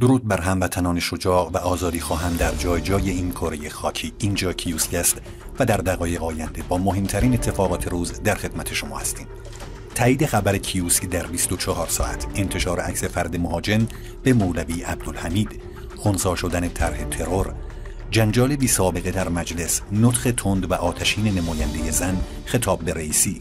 درود بر هموطنان شجاع و آزادی خواهم در جای جای این کره خاکی اینجا کیوسک است و در دقایق آینده با مهمترین اتفاقات روز در خدمت شما هستیم تایید خبر کیوسک در 24 ساعت انتشار عکس فرد مهاجم به مولوی عبدالحمید خونسا شدن طرح ترور جنجال بی سابقه در مجلس نطخ تند و آتشین نماینده زن خطاب به رئیسی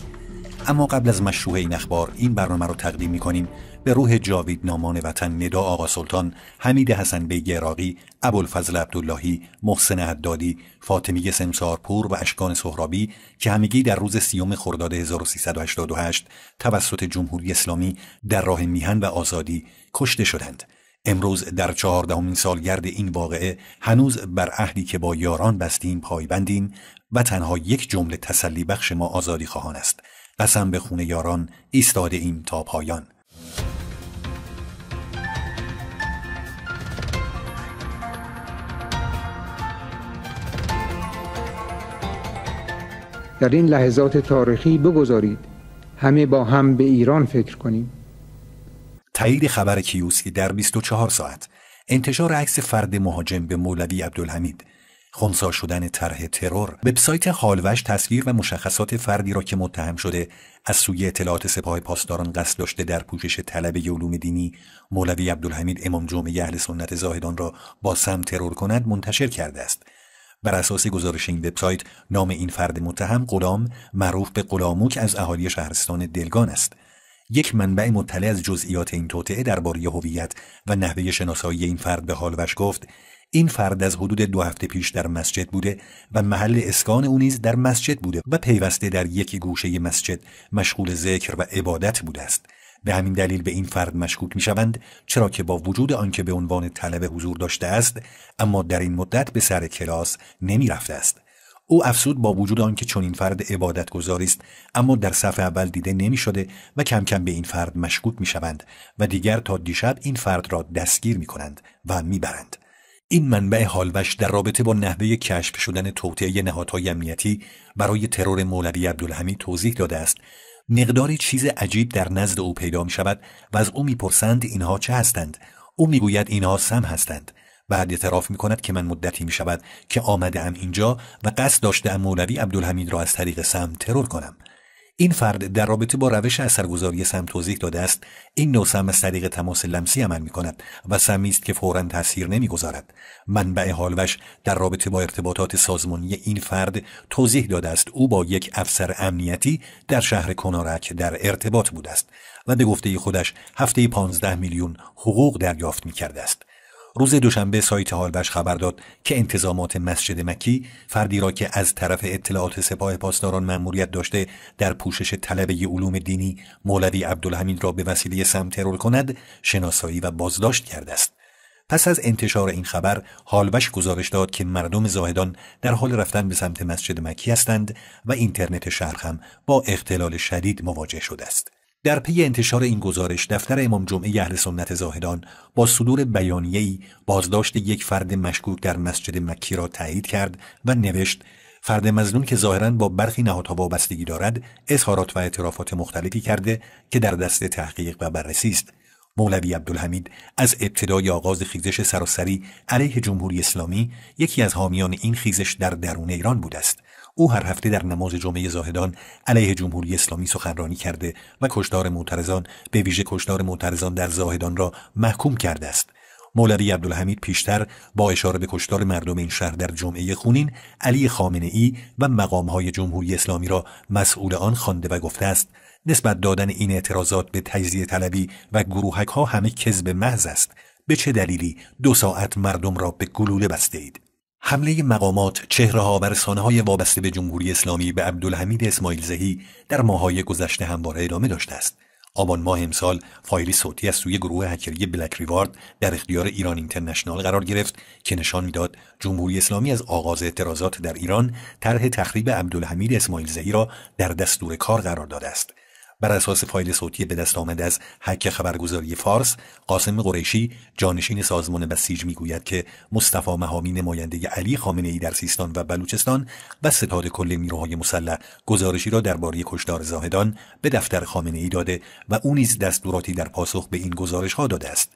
اما قبل از مشروع این اخبار این برنامه رو تقدیم کنیم به روح جاوید نامان وطن ندا آقا سلطان حمید حسن بیگ عراقی ابوالفضل عبداللهی محسن حدادی فاطمی سمسارپور و اشکان سهرابی که همگی در روز سیوم خرداد 1388 توسط جمهوری اسلامی در راه میهن و آزادی کشته شدند امروز در چهاردهمین سالگرد این واقعه هنوز بر عهدی که با یاران بستیم پایبندیم و تنها یک جمله تسلی بخش ما آزادی خواهان است قسم به خونه یاران ایستاده ایم تا پایان در این لحظات تاریخی بگذارید همه با هم به ایران فکر کنیم تایید خبر کیوسی در 24 ساعت انتشار عکس فرد مهاجم به مولوی عبدالحمید خونسا شدن طرح ترور وبسایت حالوش تصویر و مشخصات فردی را که متهم شده از سوی اطلاعات سپاه پاسداران قصد داشته در پوشش طلب علوم دینی مولوی عبدالحمید امام جمعه اهل سنت زاهدان را با سم ترور کند منتشر کرده است بر اساس گزارش این وبسایت نام این فرد متهم غلام معروف به غلاموک از اهالی شهرستان دلگان است یک منبع مطلع از جزئیات این توطعه درباره هویت و نحوه شناسایی این فرد به حالوش گفت این فرد از حدود دو هفته پیش در مسجد بوده و محل اسکان او نیز در مسجد بوده و پیوسته در یکی گوشه مسجد مشغول ذکر و عبادت بوده است به همین دلیل به این فرد مشکوک می چرا که با وجود آنکه به عنوان طلب حضور داشته است اما در این مدت به سر کلاس نمی رفته است او افسود با وجود آنکه این فرد عبادت گذاری است اما در صفحه اول دیده نمی شده و کم کم به این فرد مشکوک می شوند و دیگر تا دیشب این فرد را دستگیر می کنند و میبرند. این منبع حالوش در رابطه با نحوه کشف شدن توطعه نهادهای امنیتی برای ترور مولوی عبدالحمید توضیح داده است مقداری چیز عجیب در نزد او پیدا می شود و از او میپرسند اینها چه هستند او میگوید اینها سم هستند بعد اعتراف می کند که من مدتی می شود که آمده ام اینجا و قصد داشته ام مولوی عبدالحمید را از طریق سم ترور کنم این فرد در رابطه با روش اثرگذاری سم توضیح داده است این نوع سم از طریق تماس لمسی عمل می کند و سمی است که فورا تاثیر نمیگذارد منبع حالوش در رابطه با ارتباطات سازمانی این فرد توضیح داده است او با یک افسر امنیتی در شهر کنارک در ارتباط بوده است و به گفته خودش هفته 15 میلیون حقوق دریافت می کرده است روز دوشنبه سایت حالوش خبر داد که انتظامات مسجد مکی فردی را که از طرف اطلاعات سپاه پاسداران مأموریت داشته در پوشش طلبه علوم دینی مولوی عبدالحمید را به وسیله سم ترور کند شناسایی و بازداشت کرده است پس از انتشار این خبر حالوش گزارش داد که مردم زاهدان در حال رفتن به سمت مسجد مکی هستند و اینترنت شهر هم با اختلال شدید مواجه شده است در پی انتشار این گزارش دفتر امام جمعه اهل سنت زاهدان با صدور بیانیه‌ای بازداشت یک فرد مشکوک در مسجد مکی را تایید کرد و نوشت فرد مزنون که ظاهرا با برخی نهادها وابستگی دارد اظهارات و اعترافات مختلفی کرده که در دست تحقیق و بررسی است مولوی عبدالحمید از ابتدای آغاز خیزش سراسری علیه جمهوری اسلامی یکی از حامیان این خیزش در درون ایران بود است او هر هفته در نماز جمعه زاهدان علیه جمهوری اسلامی سخنرانی کرده و کشدار معترضان به ویژه کشدار معترضان در زاهدان را محکوم کرده است مولوی عبدالحمید پیشتر با اشاره به کشتار مردم این شهر در جمعه خونین علی خامنه ای و مقامهای جمهوری اسلامی را مسئول آن خوانده و گفته است نسبت دادن این اعتراضات به تجزیه طلبی و گروهک ها همه کذب محض است به چه دلیلی دو ساعت مردم را به گلوله بسته حمله مقامات، چهره ها و رسانه های وابسته به جمهوری اسلامی به عبدالحمید اسماعیل زهی در ماهای گذشته همواره ادامه داشته است. آبان ماه امسال فایلی صوتی از سوی گروه هکری بلک ریوارد در اختیار ایران اینترنشنال قرار گرفت که نشان میداد جمهوری اسلامی از آغاز اعتراضات در ایران طرح تخریب عبدالحمید اسماعیل زهی را در دستور کار قرار داده است بر اساس فایل صوتی به دست آمده از حک خبرگزاری فارس قاسم قریشی جانشین سازمان بسیج میگوید که مصطفی مهامی نماینده علی خامنه ای در سیستان و بلوچستان و ستاد کل نیروهای مسلح گزارشی را درباره کشدار زاهدان به دفتر خامنه ای داده و او نیز دستوراتی در پاسخ به این گزارش ها داده است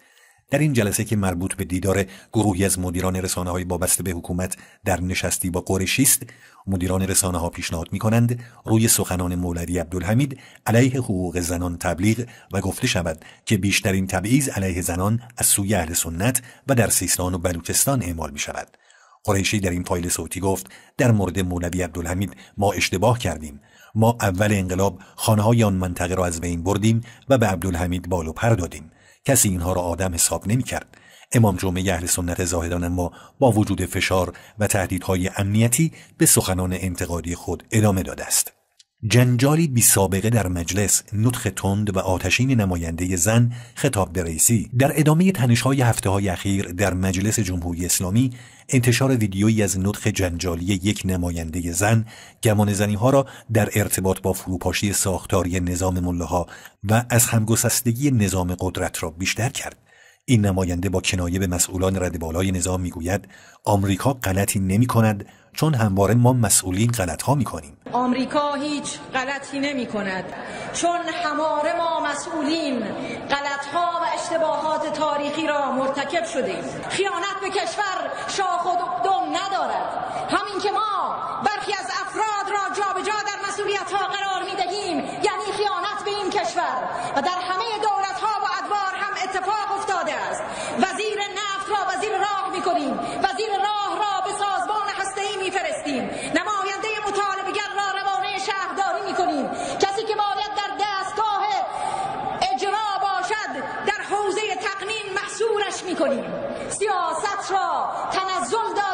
در این جلسه که مربوط به دیدار گروهی از مدیران رسانه های وابسته به حکومت در نشستی با قریشی است مدیران رسانه ها پیشنهاد می کنند روی سخنان مولوی عبدالحمید علیه حقوق زنان تبلیغ و گفته شود که بیشترین تبعیض علیه زنان از سوی اهل سنت و در سیستان و بلوچستان اعمال می شود قریشی در این فایل صوتی گفت در مورد مولوی عبدالحمید ما اشتباه کردیم ما اول انقلاب خانه های آن منطقه را از بین بردیم و به عبدالحمید بالو پر دادیم کسی اینها را آدم حساب نمیکرد امام جمعه اهل سنت زاهدان ما با وجود فشار و تهدیدهای امنیتی به سخنان انتقادی خود ادامه داده است جنجالی بی سابقه در مجلس نطخ تند و آتشین نماینده زن خطاب به رئیسی در ادامه تنش‌های هفته های اخیر در مجلس جمهوری اسلامی انتشار ویدیویی از نطخ جنجالی یک نماینده زن گمان زنی ها را در ارتباط با فروپاشی ساختاری نظام مله و از همگسستگی نظام قدرت را بیشتر کرد این نماینده با کنایه به مسئولان رد بالای نظام میگوید آمریکا غلطی نمی کند چون همواره ما مسئولین غلط ها می کنیم آمریکا هیچ غلطی نمی کند چون همواره ما مسئولین غلط ها اشتباهات تاریخی را مرتکب شدیم خیانت به کشور شاخ و دم میکنیم سیاست را تنزل داد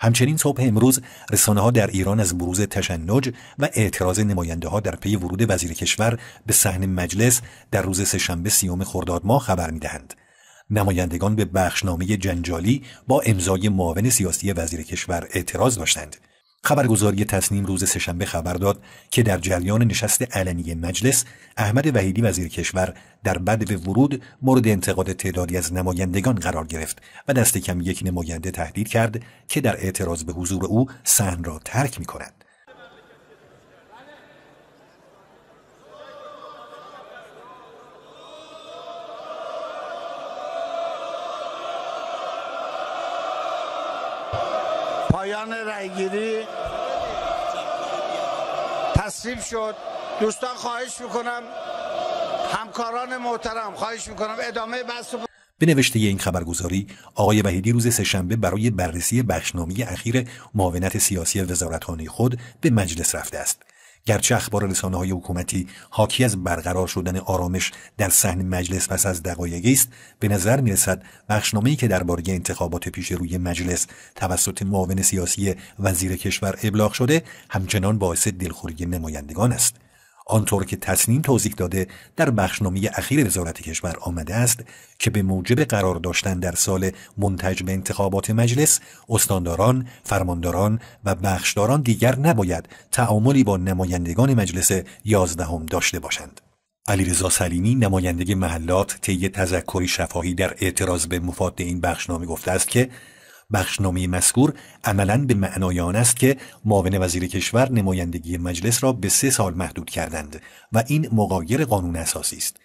همچنین صبح امروز رسانه ها در ایران از بروز تشنج و اعتراض نماینده ها در پی ورود وزیر کشور به سحن مجلس در روز سهشنبه سیوم خرداد ما خبر میدهند. نمایندگان به بخشنامه جنجالی با امضای معاون سیاسی وزیر کشور اعتراض داشتند. خبرگزاری تصنیم روز سهشنبه خبر داد که در جریان نشست علنی مجلس احمد وحیدی وزیر کشور در بد به ورود مورد انتقاد تعدادی از نمایندگان قرار گرفت و دست کم یک نماینده تهدید کرد که در اعتراض به حضور او سهن را ترک می کند. پایان رایگیری تصویب شد دوستان خواهش میکنم همکاران محترم خواهش میکنم ادامه بحث به نوشته این خبرگزاری آقای وحیدی روز سهشنبه برای بررسی بخشنامی اخیر معاونت سیاسی وزارتخانه خود به مجلس رفته است گرچه اخبار های حکومتی حاکی از برقرار شدن آرامش در صحن مجلس پس از دقایقی است به نظر میرسد بخشنامه‌ای که درباره انتخابات پیش روی مجلس توسط معاون سیاسی وزیر کشور ابلاغ شده همچنان باعث دلخوری نمایندگان است آنطور که تصمیم توضیح داده در بخشنامه اخیر وزارت کشور آمده است که به موجب قرار داشتن در سال منتج به انتخابات مجلس استانداران، فرمانداران و بخشداران دیگر نباید تعاملی با نمایندگان مجلس یازدهم داشته باشند. علیرضا سلیمی نماینده محلات طی تذکری شفاهی در اعتراض به مفاد این بخشنامه گفته است که بخشنامه مذکور عملا به معنای آن است که معاون وزیر کشور نمایندگی مجلس را به سه سال محدود کردند و این مقایر قانون اساسی است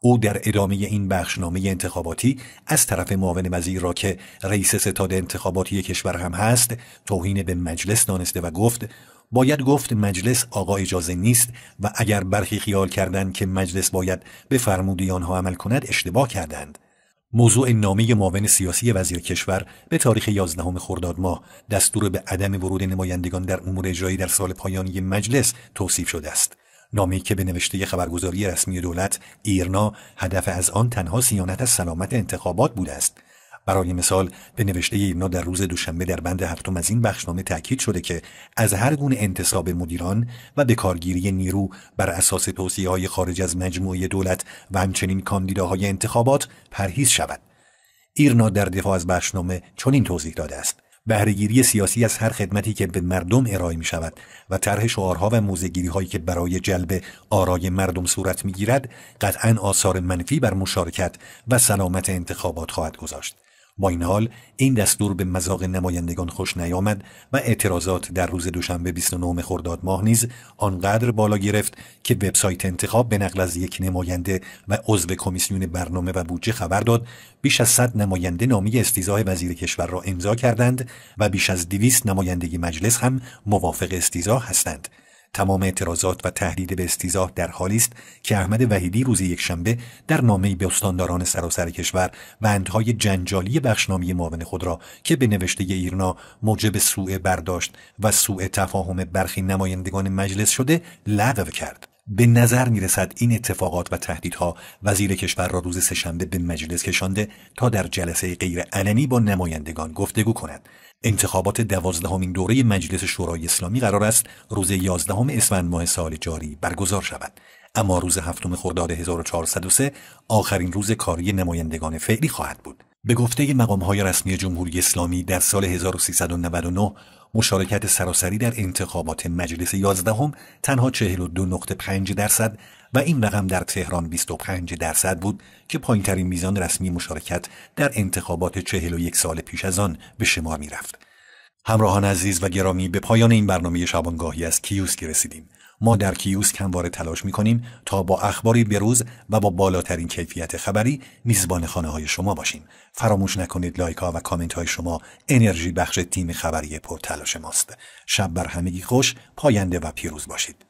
او در ادامه این بخشنامه انتخاباتی از طرف معاون وزیر را که رئیس ستاد انتخاباتی کشور هم هست توهین به مجلس دانسته و گفت باید گفت مجلس آقا اجازه نیست و اگر برخی خیال کردند که مجلس باید به فرمودی آنها عمل کند اشتباه کردند موضوع نامه معاون سیاسی وزیر کشور به تاریخ 11 خرداد ماه دستور به عدم ورود نمایندگان در امور اجرایی در سال پایانی مجلس توصیف شده است نامه‌ای که به نوشته خبرگزاری رسمی دولت ایرنا هدف از آن تنها سیانت از سلامت انتخابات بوده است برای مثال به نوشته ایرنا در روز دوشنبه در بند هفتم از این بخشنامه تاکید شده که از هر گونه انتصاب مدیران و به کارگیری نیرو بر اساس توصیه های خارج از مجموعه دولت و همچنین کاندیداهای انتخابات پرهیز شود ایرنا در دفاع از بخشنامه چنین توضیح داده است بهرهگیری سیاسی از هر خدمتی که به مردم ارائه می شود و طرح شعارها و موزگیری هایی که برای جلب آرای مردم صورت می قطعا آثار منفی بر مشارکت و سلامت انتخابات خواهد گذاشت. با این حال این دستور به مذاق نمایندگان خوش نیامد و اعتراضات در روز دوشنبه 29 خرداد ماه نیز آنقدر بالا گرفت که وبسایت انتخاب به نقل از یک نماینده و عضو کمیسیون برنامه و بودجه خبر داد بیش از 100 نماینده نامی استیضاح وزیر کشور را امضا کردند و بیش از 200 نمایندگی مجلس هم موافق استیضاح هستند تمام اعتراضات و تهدید به استیزاه در حالی است که احمد وحیدی روز یکشنبه در نامه به استانداران سراسر کشور وندهای جنجالی بخشنامی معاون خود را که به نوشته ایرنا موجب سوء برداشت و سوء تفاهم برخی نمایندگان مجلس شده لغو کرد به نظر می این اتفاقات و تهدیدها وزیر کشور را روز سهشنبه به مجلس کشانده تا در جلسه غیر علنی با نمایندگان گفتگو کند انتخابات دوازدهمین دوره مجلس شورای اسلامی قرار است روز یازدهم اسفند ماه سال جاری برگزار شود اما روز هفتم خرداد 1403 آخرین روز کاری نمایندگان فعلی خواهد بود به گفته های رسمی جمهوری اسلامی در سال 1399 مشارکت سراسری در انتخابات مجلس یازدهم تنها 42.5 نقطه درصد و این رقم در تهران 25 درصد بود که پایین ترین میزان رسمی مشارکت در انتخابات 41 سال پیش از آن به شمار می رفت. همراهان عزیز و گرامی به پایان این برنامه شبانگاهی از کیوسکی رسیدیم. ما در کیوسک همواره تلاش می کنیم تا با اخباری بروز و با بالاترین کیفیت خبری میزبان خانه های شما باشیم. فراموش نکنید لایک ها و کامنت های شما انرژی بخش تیم خبری پرتلاش ماست. شب بر همگی خوش، پاینده و پیروز باشید.